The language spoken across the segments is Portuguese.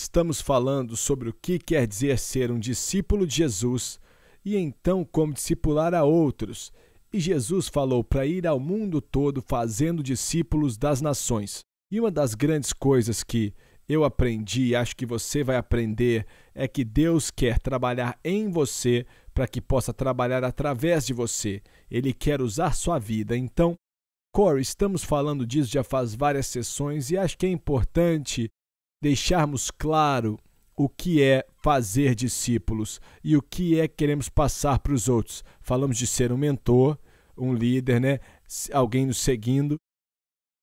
Estamos falando sobre o que quer dizer ser um discípulo de Jesus e então como discipular a outros. E Jesus falou para ir ao mundo todo fazendo discípulos das nações. E uma das grandes coisas que eu aprendi e acho que você vai aprender é que Deus quer trabalhar em você para que possa trabalhar através de você. Ele quer usar sua vida. Então, Corey, estamos falando disso já faz várias sessões e acho que é importante deixarmos claro o que é fazer discípulos e o que é que queremos passar para os outros. Falamos de ser um mentor, um líder, né? alguém nos seguindo.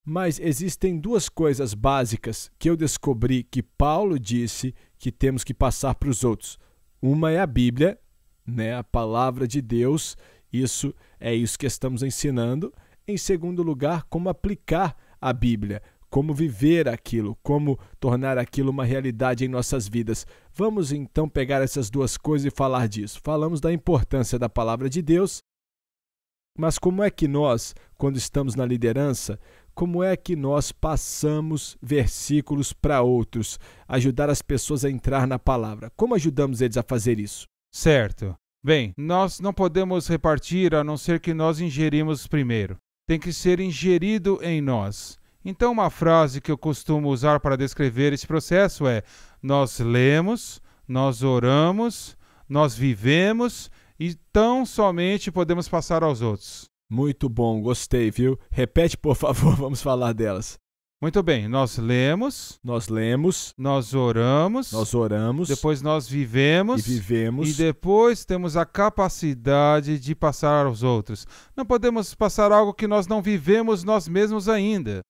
Mas existem duas coisas básicas que eu descobri que Paulo disse que temos que passar para os outros. Uma é a Bíblia, né? a palavra de Deus, isso é isso que estamos ensinando. Em segundo lugar, como aplicar a Bíblia, como viver aquilo, como tornar aquilo uma realidade em nossas vidas. Vamos então pegar essas duas coisas e falar disso. Falamos da importância da palavra de Deus, mas como é que nós, quando estamos na liderança, como é que nós passamos versículos para outros, ajudar as pessoas a entrar na palavra? Como ajudamos eles a fazer isso? Certo. Bem, nós não podemos repartir a não ser que nós ingerimos primeiro. Tem que ser ingerido em nós. Então, uma frase que eu costumo usar para descrever esse processo é: nós lemos, nós oramos, nós vivemos e tão somente podemos passar aos outros. Muito bom, gostei, viu? Repete, por favor, vamos falar delas. Muito bem, nós lemos, nós lemos, nós oramos, nós oramos, depois nós vivemos e vivemos e depois temos a capacidade de passar aos outros. Não podemos passar algo que nós não vivemos nós mesmos ainda.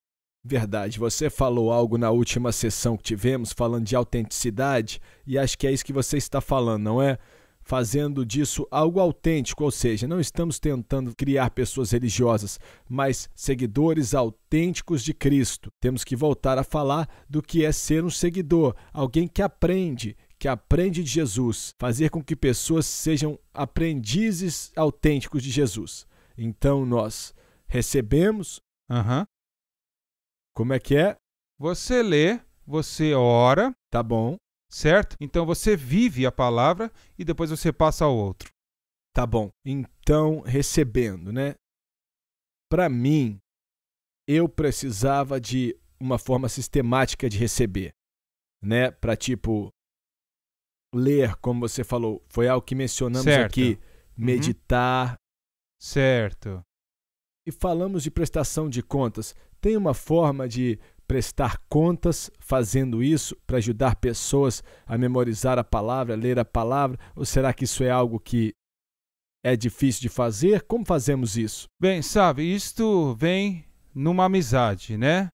Verdade, você falou algo na última sessão que tivemos falando de autenticidade e acho que é isso que você está falando, não é? Fazendo disso algo autêntico, ou seja, não estamos tentando criar pessoas religiosas, mas seguidores autênticos de Cristo. Temos que voltar a falar do que é ser um seguidor, alguém que aprende, que aprende de Jesus, fazer com que pessoas sejam aprendizes autênticos de Jesus. Então nós recebemos. Uhum como é que é? Você lê, você ora. Tá bom. Certo? Então você vive a palavra e depois você passa ao outro. Tá bom. Então, recebendo, né? Para mim, eu precisava de uma forma sistemática de receber, né? Para tipo ler, como você falou, foi algo que mencionamos certo. aqui, uhum. meditar. Uhum. Certo e falamos de prestação de contas, tem uma forma de prestar contas fazendo isso para ajudar pessoas a memorizar a palavra, a ler a palavra? Ou será que isso é algo que é difícil de fazer? Como fazemos isso? Bem, sabe, isto vem numa amizade, né?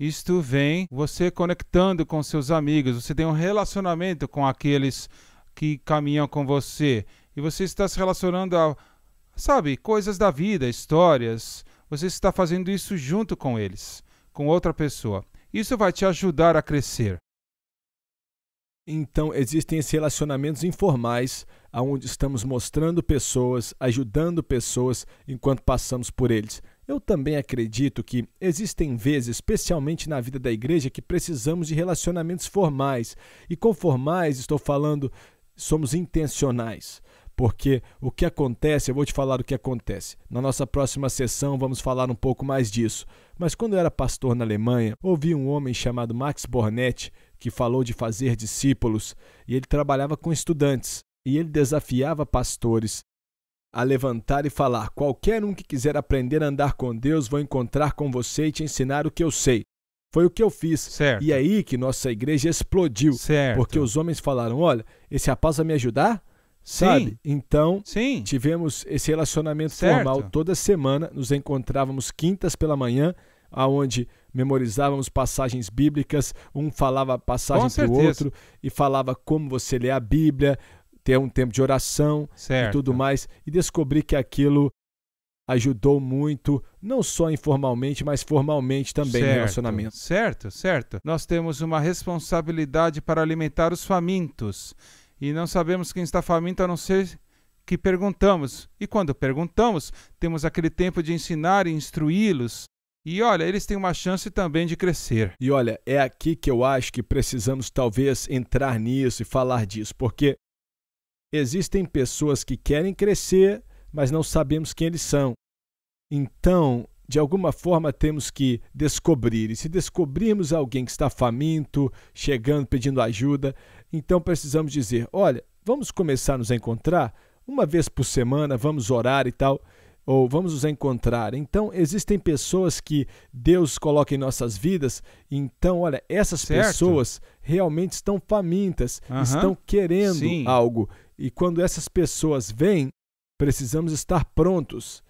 Isto vem você conectando com seus amigos, você tem um relacionamento com aqueles que caminham com você e você está se relacionando a sabe, coisas da vida, histórias. Você está fazendo isso junto com eles, com outra pessoa. Isso vai te ajudar a crescer. Então, existem esses relacionamentos informais, onde estamos mostrando pessoas, ajudando pessoas enquanto passamos por eles. Eu também acredito que existem vezes, especialmente na vida da igreja, que precisamos de relacionamentos formais. E com formais, estou falando, somos intencionais porque o que acontece, eu vou te falar o que acontece. Na nossa próxima sessão vamos falar um pouco mais disso. Mas quando eu era pastor na Alemanha, ouvi um homem chamado Max Bornet que falou de fazer discípulos e ele trabalhava com estudantes e ele desafiava pastores a levantar e falar: qualquer um que quiser aprender a andar com Deus, vou encontrar com você e te ensinar o que eu sei. Foi o que eu fiz. Certo. E é aí que nossa igreja explodiu. Certo. Porque os homens falaram: olha, esse rapaz vai me ajudar? Sabe? Então, Sim. tivemos esse relacionamento certo. formal toda semana. Nos encontrávamos quintas pela manhã, aonde memorizávamos passagens bíblicas, um falava passagem para o outro e falava como você lê a Bíblia, ter um tempo de oração certo. e tudo mais. E descobri que aquilo ajudou muito, não só informalmente, mas formalmente também certo, no relacionamento. Certo, certo. Nós temos uma responsabilidade para alimentar os famintos e não sabemos quem está faminto a não ser que perguntamos. E quando perguntamos, temos aquele tempo de ensinar e instruí-los. E olha, eles têm uma chance também de crescer. E olha, é aqui que eu acho que precisamos talvez entrar nisso e falar disso, porque existem pessoas que querem crescer, mas não sabemos quem eles são. Então, de alguma forma, temos que descobrir. E se descobrirmos alguém que está faminto, chegando, pedindo ajuda, então precisamos dizer: olha, vamos começar a nos encontrar uma vez por semana, vamos orar e tal, ou vamos nos encontrar. Então, existem pessoas que Deus coloca em nossas vidas, então, olha, essas certo. pessoas realmente estão famintas, uhum. estão querendo Sim. algo. E quando essas pessoas vêm, precisamos estar prontos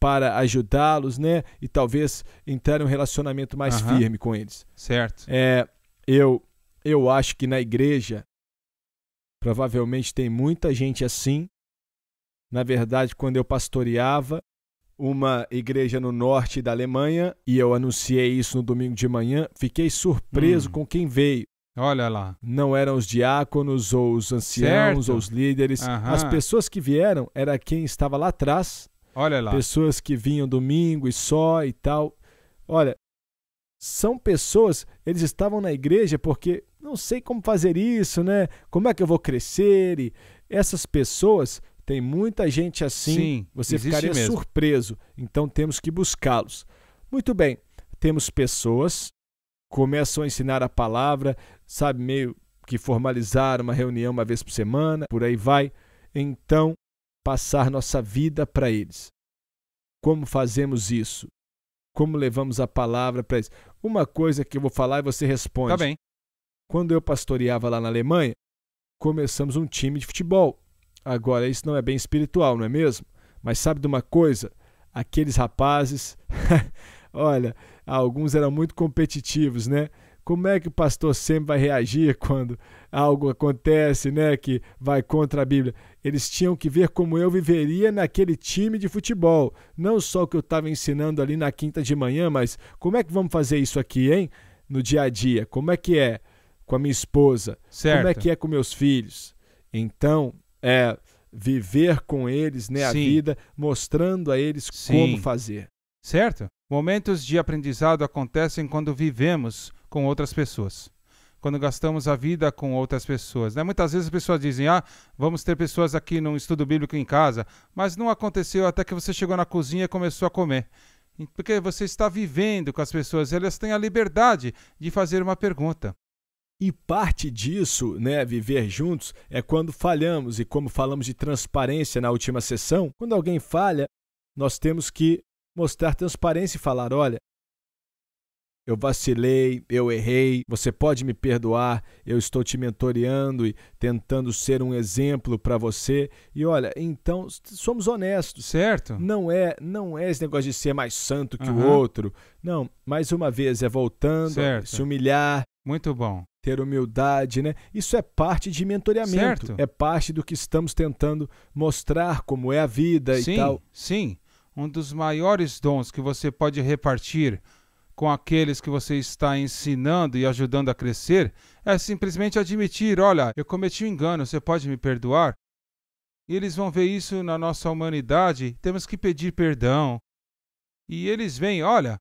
para ajudá-los, né? E talvez entrar em um relacionamento mais uhum. firme com eles. Certo. É, eu eu acho que na igreja provavelmente tem muita gente assim. Na verdade, quando eu pastoreava uma igreja no norte da Alemanha e eu anunciei isso no domingo de manhã, fiquei surpreso hum. com quem veio. Olha lá. Não eram os diáconos ou os anciãos certo. ou os líderes. Aham. As pessoas que vieram era quem estava lá atrás. Olha lá. Pessoas que vinham domingo e só e tal. Olha, são pessoas, eles estavam na igreja porque não sei como fazer isso, né? Como é que eu vou crescer? E essas pessoas, tem muita gente assim, Sim, você ficaria mesmo. surpreso. Então temos que buscá-los. Muito bem, temos pessoas, começam a ensinar a palavra, sabe, meio que formalizar uma reunião uma vez por semana, por aí vai. Então, passar nossa vida para eles. Como fazemos isso? Como levamos a palavra para eles? Uma coisa que eu vou falar e você responde. Tá bem. Quando eu pastoreava lá na Alemanha, começamos um time de futebol. Agora, isso não é bem espiritual, não é mesmo? Mas sabe de uma coisa? Aqueles rapazes, olha, alguns eram muito competitivos, né? Como é que o pastor sempre vai reagir quando algo acontece, né, que vai contra a Bíblia? Eles tinham que ver como eu viveria naquele time de futebol, não só o que eu estava ensinando ali na quinta de manhã, mas como é que vamos fazer isso aqui, hein? No dia a dia, como é que é? com a minha esposa, certo. como é que é com meus filhos. Então, é viver com eles né, Sim. a vida, mostrando a eles Sim. como fazer. Certo? Momentos de aprendizado acontecem quando vivemos com outras pessoas. Quando gastamos a vida com outras pessoas. Né? Muitas vezes as pessoas dizem: Ah, vamos ter pessoas aqui num estudo bíblico em casa, mas não aconteceu até que você chegou na cozinha e começou a comer. Porque você está vivendo com as pessoas, elas têm a liberdade de fazer uma pergunta. E parte disso, né, viver juntos, é quando falhamos, e como falamos de transparência na última sessão, quando alguém falha, nós temos que mostrar transparência e falar: olha, eu vacilei, eu errei, você pode me perdoar, eu estou te mentoreando e tentando ser um exemplo para você. E olha, então somos honestos, certo? Não é, não é esse negócio de ser mais santo que uhum. o outro. Não, mais uma vez é voltando, certo. se humilhar. Muito bom ter humildade, né? Isso é parte de mentoreamento, certo. é parte do que estamos tentando mostrar como é a vida sim, e tal. Sim, um dos maiores dons que você pode repartir com aqueles que você está ensinando e ajudando a crescer é simplesmente admitir, olha, eu cometi um engano, você pode me perdoar? E eles vão ver isso na nossa humanidade, temos que pedir perdão. E eles veem, olha,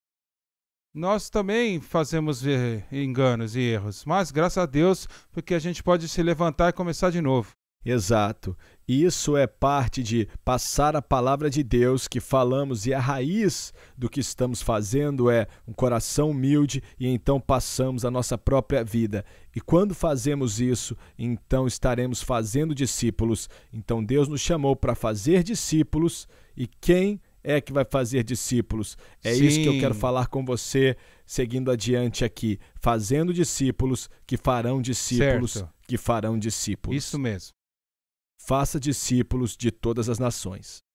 nós também fazemos eh, enganos e erros, mas graças a Deus, porque a gente pode se levantar e começar de novo. Exato. Isso é parte de passar a palavra de Deus que falamos e a raiz do que estamos fazendo é um coração humilde e então passamos a nossa própria vida. E quando fazemos isso, então estaremos fazendo discípulos. Então Deus nos chamou para fazer discípulos e quem é que vai fazer discípulos. É Sim. isso que eu quero falar com você, seguindo adiante aqui. Fazendo discípulos que farão discípulos certo. que farão discípulos. Isso mesmo. Faça discípulos de todas as nações.